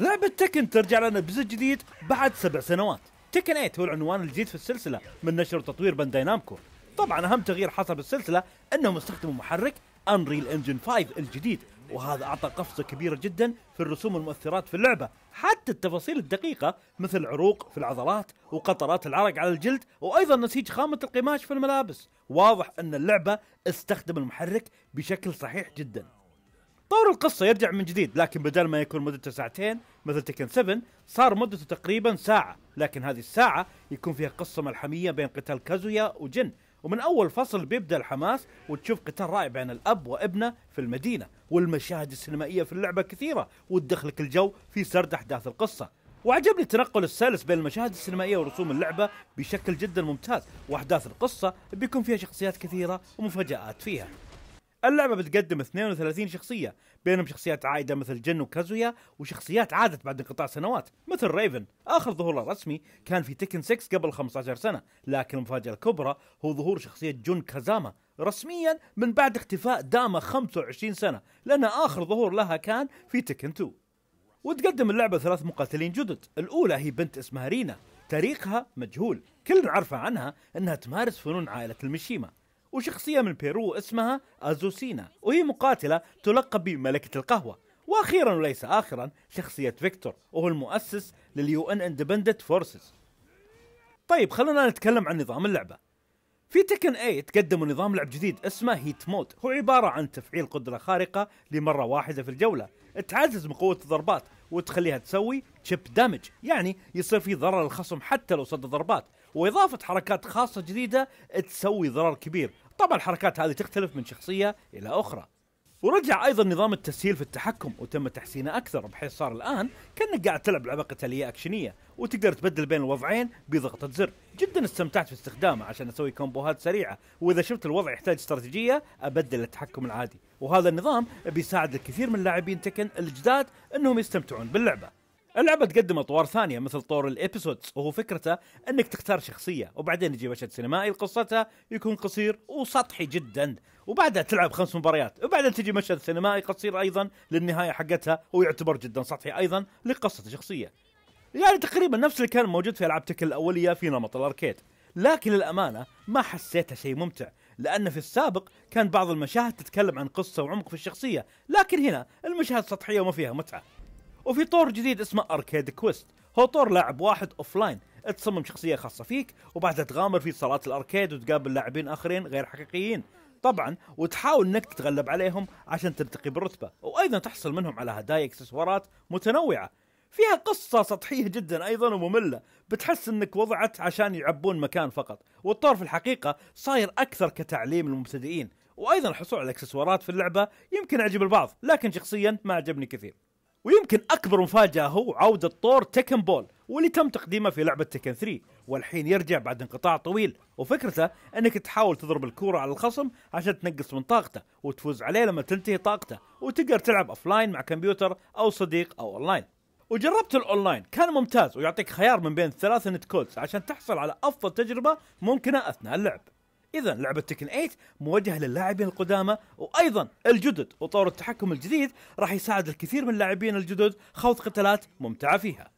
لعبة تكن ترجع لنا بجزء جديد بعد سبع سنوات تكن 8 هو العنوان الجديد في السلسلة من نشر وتطوير بانداي نامكو طبعا أهم تغيير حصل بالسلسلة أنهم استخدموا محرك انريل انجن 5 الجديد وهذا اعطى قفزه كبيره جدا في الرسوم والمؤثرات في اللعبه حتى التفاصيل الدقيقه مثل عروق في العضلات وقطرات العرق على الجلد وايضا نسيج خامه القماش في الملابس واضح ان اللعبه استخدم المحرك بشكل صحيح جدا طور القصه يرجع من جديد لكن بدل ما يكون مدته ساعتين مثل تكن 7 صار مدته تقريبا ساعه لكن هذه الساعه يكون فيها قصه ملحميه بين قتال كازويا وجن ومن اول فصل بيبدا الحماس وتشوف قتال رائع بين الاب وابنه في المدينه والمشاهد السينمائيه في اللعبه كثيره وتدخلك الجو في سرد احداث القصه وعجبني التنقل السلس بين المشاهد السينمائية ورسوم اللعبة بشكل جدا ممتاز وأحداث القصة بيكون فيها شخصيات كثيرة ومفاجآت فيها اللعبه بتقدم 32 شخصيه بينهم شخصيات عائده مثل جن وكازويا وشخصيات عادت بعد انقطاع سنوات مثل ريفن اخر ظهور رسمي كان في تكن 6 قبل 15 سنه لكن المفاجاه الكبرى هو ظهور شخصيه جون كازاما رسميا من بعد اختفاء داما 25 سنه لأن اخر ظهور لها كان في تكن 2 وتقدم اللعبة ثلاث مقاتلين جدد الأولى هي بنت اسمها رينا تاريخها مجهول كلنا عرفة عنها أنها تمارس فنون عائلة المشيمة وشخصية من بيرو اسمها أزوسينا وهي مقاتلة تلقب بملكة القهوة واخيرا وليس اخرا شخصيه فيكتور وهو المؤسس لليو ان اندبندنت فورسز طيب خلونا نتكلم عن نظام اللعبه في تكن 8 قدموا نظام لعب جديد اسمه هيت مود هو عباره عن تفعيل قدره خارقه لمره واحده في الجوله تعزز من قوه الضربات وتخليها تسوي تشيب دامج يعني يصير في ضرر للخصم حتى لو صد ضربات واضافه حركات خاصه جديده تسوي ضرر كبير طبعا الحركات هذه تختلف من شخصيه الى اخرى ورجع ايضا نظام التسهيل في التحكم وتم تحسينه اكثر بحيث صار الان كانك قاعد تلعب لعبه قتاليه اكشنيه وتقدر تبدل بين الوضعين بضغطه زر جدا استمتعت في استخدامه عشان اسوي كومبوهات سريعه واذا شفت الوضع يحتاج استراتيجيه ابدل التحكم العادي وهذا النظام بيساعد الكثير من لاعبين تكن الجداد انهم يستمتعون باللعبه اللعبه تقدم اطوار ثانيه مثل طور الابيسودز وهو فكرته انك تختار شخصيه وبعدين يجي مشهد سينمائي لقصتها يكون قصير وسطحي جدا وبعدها تلعب خمس مباريات وبعدين تجي مشهد سينمائي قصير ايضا للنهايه حقتها ويعتبر جدا سطحي ايضا لقصه شخصيه يعني تقريبا نفس اللي كان موجود في العاب تكل الاوليه في نمط الاركيد لكن للامانه ما حسيته شيء ممتع لان في السابق كان بعض المشاهد تتكلم عن قصه وعمق في الشخصيه لكن هنا المشاهد سطحيه وما فيها متعه وفي طور جديد اسمه اركيد كويست هو طور لاعب واحد اوف لاين تصمم شخصيه خاصه فيك وبعدها تغامر في صالات الاركيد وتقابل لاعبين اخرين غير حقيقيين طبعا وتحاول انك تتغلب عليهم عشان ترتقي بالرتبه وايضا تحصل منهم على هدايا اكسسوارات متنوعه فيها قصة سطحية جدا ايضا ومملة، بتحس انك وضعت عشان يعبون مكان فقط، والطور في الحقيقة صاير اكثر كتعليم للمبتدئين، وايضا الحصول على اكسسوارات في اللعبة يمكن اعجب البعض، لكن شخصيا ما عجبني كثير. ويمكن اكبر مفاجاه هو عوده طور تكن بول واللي تم تقديمه في لعبه تكن 3 والحين يرجع بعد انقطاع طويل وفكرته انك تحاول تضرب الكوره على الخصم عشان تنقص من طاقته وتفوز عليه لما تنتهي طاقته وتقدر تلعب اوفلاين مع كمبيوتر او صديق او اونلاين وجربت الاونلاين كان ممتاز ويعطيك خيار من بين ثلاثة نت كودز عشان تحصل على افضل تجربه ممكنه اثناء اللعب اذا لعبه تكن 8 موجهه للاعبين القدامى وايضا الجدد وطور التحكم الجديد راح يساعد الكثير من اللاعبين الجدد خوض قتالات ممتعه فيها